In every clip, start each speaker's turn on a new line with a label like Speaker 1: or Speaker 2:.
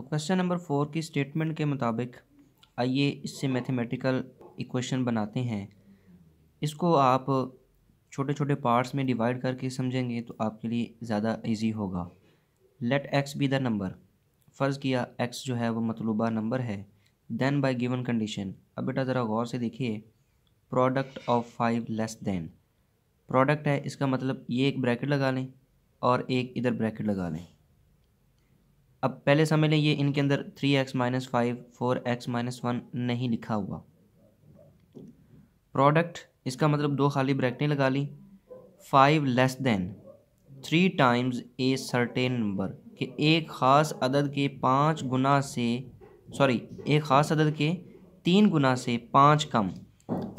Speaker 1: तो question number four की statement के मुताबिक आइए इससे मैथमेटिकल इक्वेशन बनाते हैं इसको आप छोटे छोटे पार्ट्स में डिवाइड करके समझेंगे तो आपके लिए ज़्यादा इजी होगा let x be the number फ़र्ज़ किया एक्स जो है वो मतलूबा नंबर है देन बाय गिवन कंडीशन अब बेटा ज़रा गौर से देखिए product of five less than product है इसका मतलब ये एक ब्रैकेट लगा लें और एक इधर ब्रैकेट लगा लें अब पहले समय लें ये इनके अंदर three x minus five four x minus one नहीं लिखा हुआ प्रोडक्ट इसका मतलब दो खाली ब्रैकेटें लगा ली five less than three times a certain number कि एक ख़ास अदद के पाँच गुना से सॉरी एक ख़ास अदद के तीन गुना से पाँच कम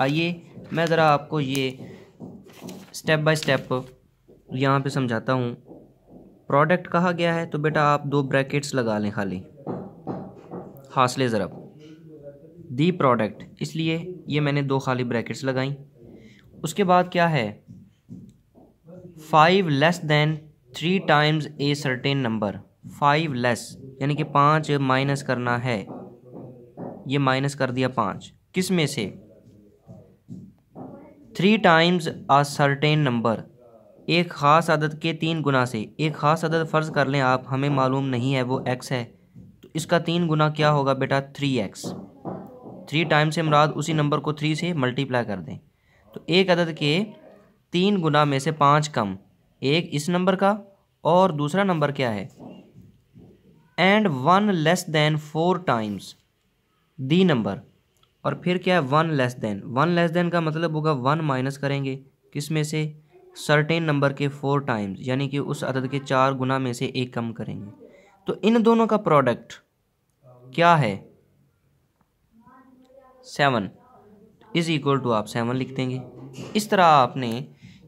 Speaker 1: आइए मैं ज़रा आपको ये स्टेप बाय स्टेप यहाँ पे समझाता हूँ प्रोडक्ट कहा गया है तो बेटा आप दो ब्रैकेट्स लगा लें खाली हासले ज़रब दी प्रोडक्ट इसलिए ये मैंने दो खाली ब्रैकेट्स लगाई उसके बाद क्या है five less than three times a certain number five less यानी कि पाँच माइनस करना है ये माइनस कर दिया पाँच किस में से three times a certain number एक ख़ास अदद के तीन गुना से एक ख़ास अदद फ़र्ज़ कर लें आप हमें मालूम नहीं है वो एक्स है तो इसका तीन गुना क्या होगा बेटा थ्री एक्स थ्री टाइम से मुराद उसी नंबर को थ्री से मल्टीप्लाई कर दें तो एक अदद के तीन गुना में से पाँच कम एक इस नंबर का और दूसरा नंबर क्या है and one less than four times the number और फिर क्या है one less than one less than का मतलब होगा वन माइनस करेंगे किस में से सर्टेन नंबर के फोर टाइम्स यानी कि उस अदद के चार गुना में से एक कम करेंगे तो इन दोनों का प्रोडक्ट क्या है सेवन इज़ इक्वल टू आप सेवन लिख देंगे इस तरह आपने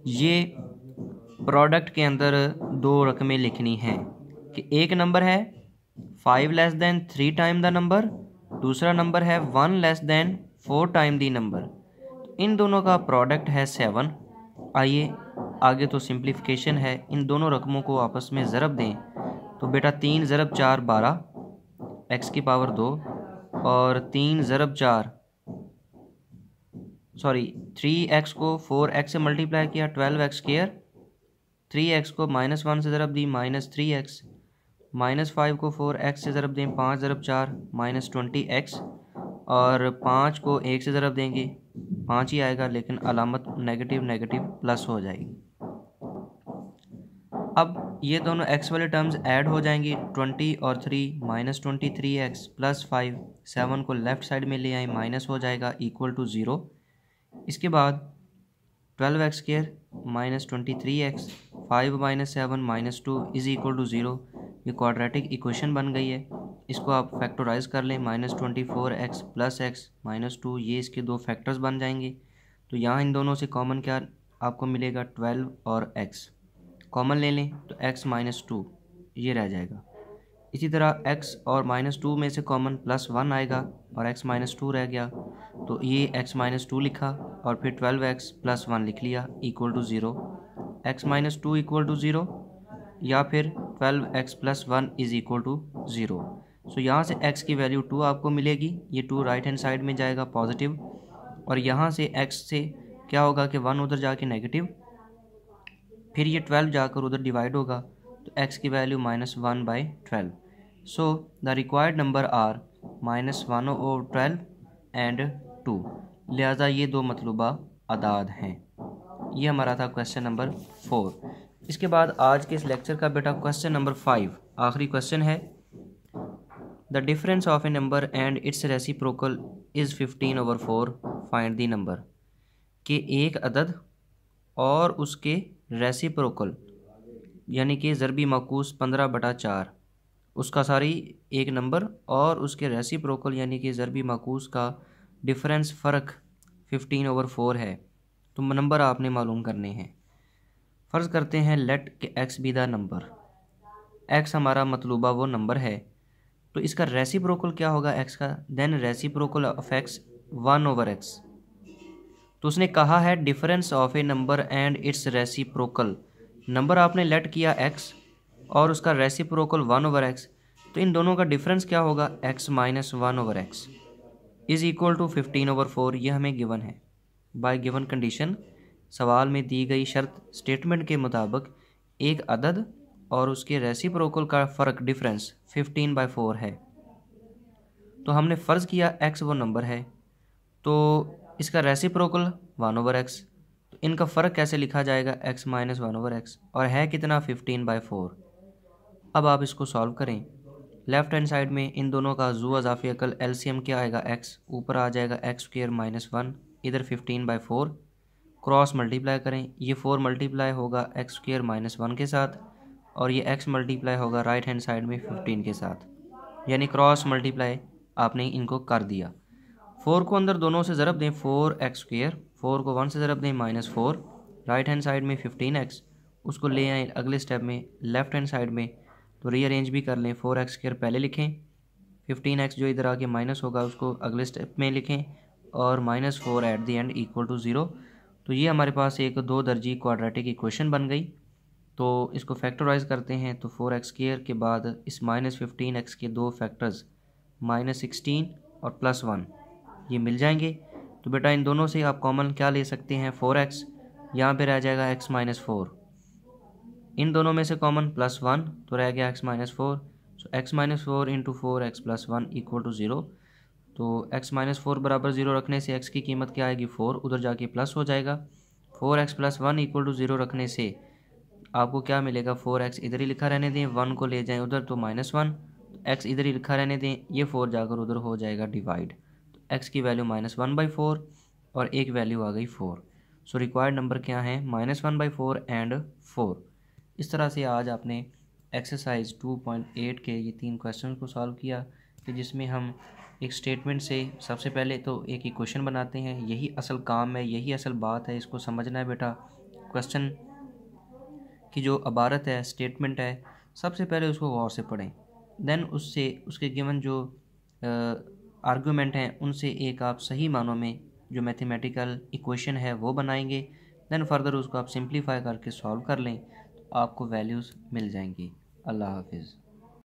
Speaker 1: ये प्रोडक्ट के अंदर दो रकमें लिखनी हैं कि एक नंबर है five less than three time the number दूसरा नंबर है one less than four time the number इन दोनों का प्रोडक्ट है सेवन आइए आगे तो सिंप्लीफिकेशन है इन दोनों रकमों को आपस में ज़रब दें तो बेटा तीन ज़रब चार बारह एक्स की पावर दो और तीन ज़रब चार सॉरी थ्री एक्स को फोर एक्स से मल्टीप्लाई किया twelve x square three x को माइनस वन से ज़रब दी minus three x minus five को फोर एक्स से ज़रब दें पाँच ज़रब चार माइनस ट्वेंटी एक्स और पाँच को एक से ज़रब देंगे पाँच ही आएगा लेकिन अलामत नेगेटिव नेगेटिव प्लस हो जाएगी अब ये दोनों एक्स वाले टर्म्स ऐड हो जाएंगी ट्वेंटी और three minus twenty three x plus five seven को लेफ्ट साइड में ले आए माइनस हो जाएगा इक्वल टू ज़ीरो इसके बाद twelve x square minus twenty three x five minus seven minus two is equal to zero ये क्वाड्रेटिक इक्वेशन बन गई है इसको आप फैक्टोराइज कर लें minus twenty four x plus x minus two ये इसके दो फैक्टर्स बन जाएंगे तो यहाँ इन दोनों से कॉमन क्या आपको मिलेगा ट्वेल्व और एक्स कॉमन ले लें तो x माइनस टू ये रह जाएगा इसी तरह x और माइनस टू में से कॉमन प्लस वन आएगा और x माइनस टू रह गया तो ये x माइनस टू लिखा और फिर ट्वेल्व एक्स प्लस वन लिख लिया equal to zero x minus two equal to zero या फिर twelve x plus one is equal to zero so यहाँ से x की वैल्यू टू आपको मिलेगी ये टू राइट हैंड साइड में जाएगा पॉजिटिव और यहाँ से x से क्या होगा कि वन उधर जाके नेगेटिव फिर ये ट्वेल्व जाकर उधर डिवाइड होगा तो एक्स की value minus one by twelve so the required number are minus one और ट्वेल्व एंड टू लिहाजा ये दो मतलूबा अदाद हैं ये हमारा था क्वेश्चन नंबर फोर इसके बाद आज के इस लेक्चर का बेटा क्वेश्चन नंबर फाइव आखिरी क्वेश्चन है the difference of a number and its reciprocal is fifteen over four find the number के एक अदद और उसके रेसिप्रोकल यानी कि ज़रबी मकूस पंद्रह बटा चार उसका सारी एक नंबर और उसके रेसिप्रोकल यानी कि ज़रबी मकूस का डिफरेंस फ़र्क फिफ्टीन ओवर फोर है तो नंबर आपने मालूम करने हैं फ़र्ज़ करते हैं लेट के x be the number x हमारा मतलूबा वो नंबर है तो इसका रेसिप्रोकल क्या होगा एक्स का then reciprocal of x one over x तो उसने कहा है difference of a number and its reciprocal number आपने लेट किया एक्स और उसका रेसिप्रोकल वन ओवर एक्स तो इन दोनों का डिफरेंस क्या होगा x minus one over x is equal to fifteen over four यह हमें गिवन है बाय गिवन कंडीशन सवाल में दी गई शर्त स्टेटमेंट के मुताबिक एक अदद और उसके रेसिप्रोकल का फ़र्क डिफरेंस फिफ्टीन बाई फोर है तो हमने फ़र्ज़ किया एक्स वो नंबर है तो इसका रेसिप्रोकल वन ओवर एक्स तो इनका फ़र्क कैसे लिखा जाएगा x minus one over x और है कितना फिफ्टीन बाई फोर अब आप इसको सॉल्व करें लेफ्ट हैंड साइड में इन दोनों का जू अजाफी अकल एल सी एम क्या आएगा एक्स ऊपर आ जाएगा एक्स स्क्र माइनस वन इधर fifteen by four cross multiply करें ये फोर मल्टीप्लाई होगा एक्स स्क्र माइनस वन के साथ और ये एक्स मल्टीप्लाई होगा राइट हैंड साइड में फिफ्टीन के साथ यानी क्रॉस मल्टीप्लाई आपने इनको कर दिया फोर को अंदर दोनों से ज़रब दें फोर एक्स स्क्र फोर को वन से ज़रब दें minus four right hand side में फिफ्टीन एक्स उसको ले आएँ अगले स्टेप में लेफ़्ट हैंड साइड में तो रीअरेंज भी कर लें फोर एक्स स्क्र पहले लिखें फिफ्टीन एक्स जो इधर आके माइनस होगा उसको अगले स्टेप में लिखें और minus four at the end equal to zero तो ये हमारे पास एक दो दर्जी क्वाड्रेटिक इक्वेशन बन गई तो इसको फैक्टराइज करते हैं तो फोर एक्स स्क्र के बाद इस माइनस फिफ्टीन एक्स के दो फैक्टर्स माइनस सिक्सटीन और प्लस वन ये मिल जाएंगे तो बेटा इन दोनों से आप कॉमन क्या ले सकते हैं फोर एक्स यहाँ पर रह जाएगा एक्स माइनस फोर इन दोनों में से कॉमन प्लस वन तो रह गया x minus four so x minus four into four x plus one equal to zero तो एक्स माइनस फोर बराबर ज़ीरो रखने से एक्स की कीमत क्या आएगी फ़ोर उधर जाके प्लस हो जाएगा four x plus one equal to zero रखने से आपको क्या मिलेगा फोर एक्स इधर ही लिखा रहने दें वन को ले जाएं उधर तो माइनस वन एक्स इधर ही लिखा रहने दें ये फोर जाकर उधर हो जाएगा डिवाइड एक्स की value minus one by four और एक वैल्यू आ गई फोर सो रिक्वायर्ड नंबर क्या है minus one by four and four इस तरह से आज आपने एक्सरसाइज टू पॉइंट एट के ये तीन क्वेश्चन को सॉल्व किया कि जिसमें हम एक स्टेटमेंट से सबसे पहले तो एक ही क्वेश्चन बनाते हैं यही असल काम है यही असल बात है इसको समझना है बेटा क्वेश्चन की जो अबारत है स्टेटमेंट है सबसे पहले उसको गौर से पढ़ें देन उससे उसके गिवन जो आर्ग्यूमेंट हैं उनसे एक आप सही मानों में जो मैथमेटिकल इक्वेशन है वो बनाएंगे दैन फर्दर उसको आप सिंप्लीफाई करके सॉल्व कर लें तो आपको वैल्यूज़ मिल जाएंगी अल्लाह हाफिज़